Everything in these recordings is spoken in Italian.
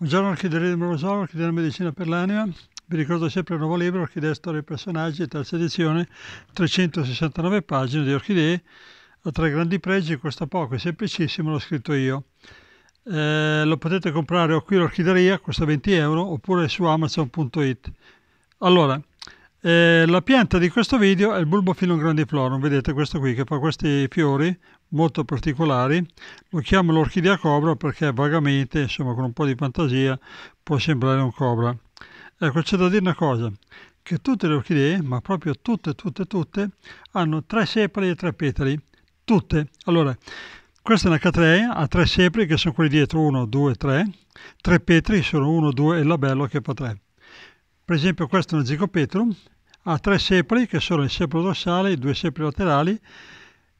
Buongiorno giorno orchiderei di Morosoro, orchidea della medicina per l'anima, vi ricordo sempre il nuovo libro, Orchidea Storia e Personaggi, terza edizione, 369 pagine di orchidee, ha tre grandi pregi, costa poco, è semplicissimo, l'ho scritto io. Eh, lo potete comprare o qui all'orchideria, costa 20 euro, oppure su amazon.it. Allora, e eh, la pianta di questo video è il bulbo bulbofilum grandiflorum, vedete questo qui che fa questi fiori molto particolari, lo chiamo l'orchidea cobra perché vagamente, insomma con un po' di fantasia, può sembrare un cobra. Ecco, c'è da dire una cosa, che tutte le orchidee, ma proprio tutte, tutte, tutte, hanno tre sepali e tre petali, tutte. Allora, questa è una catrea, ha tre sepali che sono quelli dietro 1, 2, 3, tre petri sono 1, 2 e il labello che fa 3. Per esempio questo è un zigopetrum, ha tre sepali che sono il sepolo dorsale, i due sepali laterali,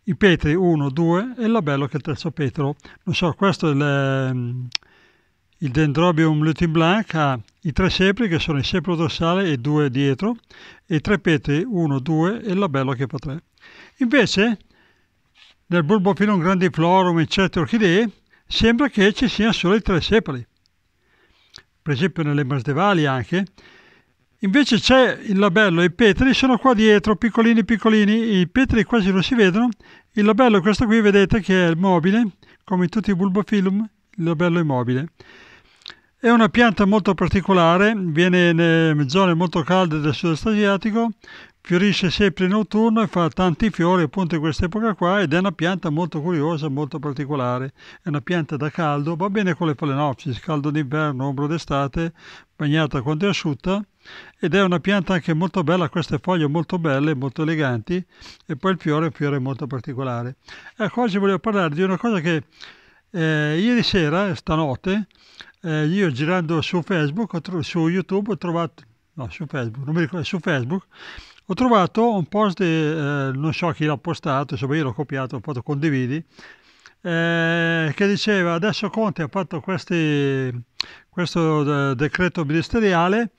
i petri 1, 2 e il labello che è il terzo petalo. Non so, questo è il, ehm, il Dendrobium lutin blanc, ha i tre sepali che sono il sepolo dorsale e due dietro, e i tre petri 1, 2 e il labello che è fa 3. Invece, nel bulbopilum grandiflorum e certe orchidee, sembra che ci siano solo i tre sepali. Per esempio nelle masdevalie anche, Invece c'è il labello, i petri sono qua dietro, piccolini piccolini, i petri quasi non si vedono. Il labello è questo qui, vedete che è mobile, come in tutti i bulbofilum, il labello è mobile. È una pianta molto particolare, viene in eh, zone molto calde del sud-est asiatico, fiorisce sempre in autunno e fa tanti fiori appunto in questa epoca qua ed è una pianta molto curiosa, molto particolare. È una pianta da caldo, va bene con le palenopsis, caldo d'inverno, ombro d'estate, bagnata quando è asciutta ed è una pianta anche molto bella, queste foglie molto belle, molto eleganti e poi il fiore è un fiore molto particolare. Ecco, oggi volevo parlare di una cosa che eh, ieri sera, stanotte, eh, io girando su Facebook, su YouTube ho trovato, no su Facebook, non mi ricordo, su Facebook, ho trovato un post, di, eh, non so chi l'ha postato, insomma io l'ho copiato, ho fatto condividi, eh, che diceva adesso Conte ha fatto questi, questo eh, decreto ministeriale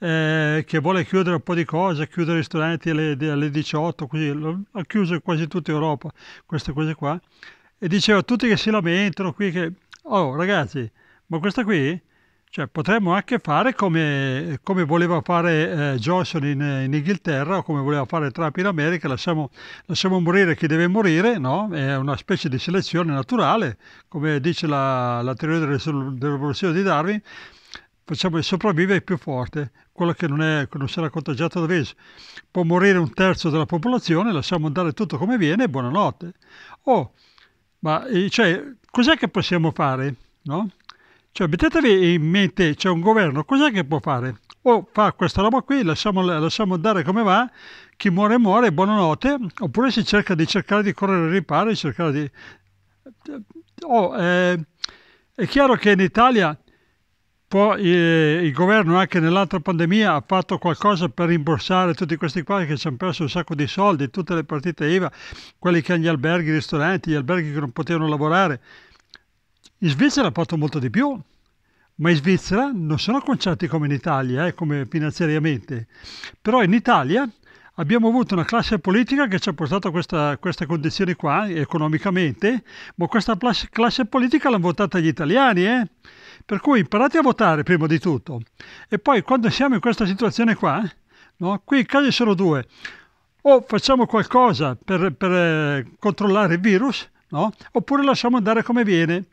eh, che vuole chiudere un po' di cose, chiudere i ristoranti alle, alle 18, così, ha chiuso quasi tutta Europa queste cose qua, e diceva a tutti che si lamentano qui che, oh ragazzi, ma questa qui, cioè, potremmo anche fare come, come voleva fare eh, Johnson in, in, Inghilterra o come voleva fare Trump in America, lasciamo, lasciamo morire chi deve morire, no? è una specie di selezione naturale, come dice la, la teoria dell'evoluzione di Darwin, facciamo che sopravvive il più forte, quello che non, è, non sarà contagiato da virus. Può morire un terzo della popolazione, lasciamo andare tutto come viene e buonanotte. Oh, ma eh, cioè, cos'è che possiamo fare? No? Cioè, mettetevi in mente, c'è un governo, cos'è che può fare? O oh, fa questa roba qui, lasciamo, lasciamo andare come va, chi muore muore, buonanotte, oppure si cerca di cercare di correre ai ripari, cercare di... Oh, eh, è chiaro che in Italia Può, eh, il governo anche nell'altra pandemia ha fatto qualcosa per rimborsare tutti questi qua che ci hanno perso un sacco di soldi, tutte le partite IVA, quelli che hanno gli alberghi, i ristoranti, gli alberghi che non potevano lavorare. In Svizzera ha fatto molto di più, ma in Svizzera non sono concerti come in Italia, eh, come finanziariamente. Però in Italia abbiamo avuto una classe politica che ci ha portato a questa, queste condizioni qua, economicamente, ma questa classe, classe politica l'hanno votata gli italiani, eh? Per cui imparate a votare prima di tutto e poi quando siamo in questa situazione qua, no, qui i casi sono due, o facciamo qualcosa per, per eh, controllare il virus, no, oppure lasciamo andare come viene.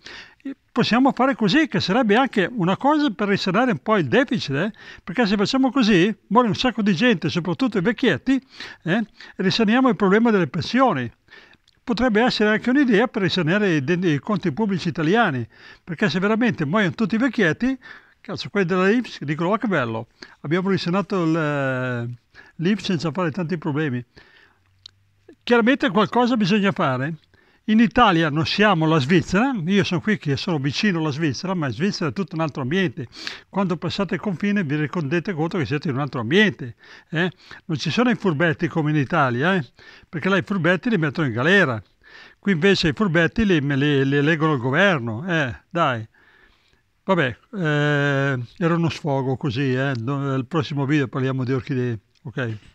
Possiamo fare così, che sarebbe anche una cosa per risanare un po' il deficit, eh? perché se facciamo così muore un sacco di gente, soprattutto i vecchietti, eh? risaniamo il problema delle pensioni potrebbe essere anche un'idea per risanare i, conti pubblici italiani, perché se veramente muoiono tutti i vecchietti, cazzo, quelli della IPS dicono, ah che bello, abbiamo risanato l'Ips senza fare tanti problemi. Chiaramente qualcosa bisogna fare, in Italia non siamo la Svizzera, io sono qui che sono vicino alla Svizzera, ma in Svizzera è tutto un altro ambiente. Quando passate il confine vi rendete conto che siete in un altro ambiente. Eh? Non ci sono i furbetti come in Italia, eh? perché là i furbetti li mettono in galera. Qui invece i furbetti li, li, li eleggono il governo. Eh, dai. Vabbè, eh, era uno sfogo così, nel eh? prossimo video parliamo di orchidee, ok?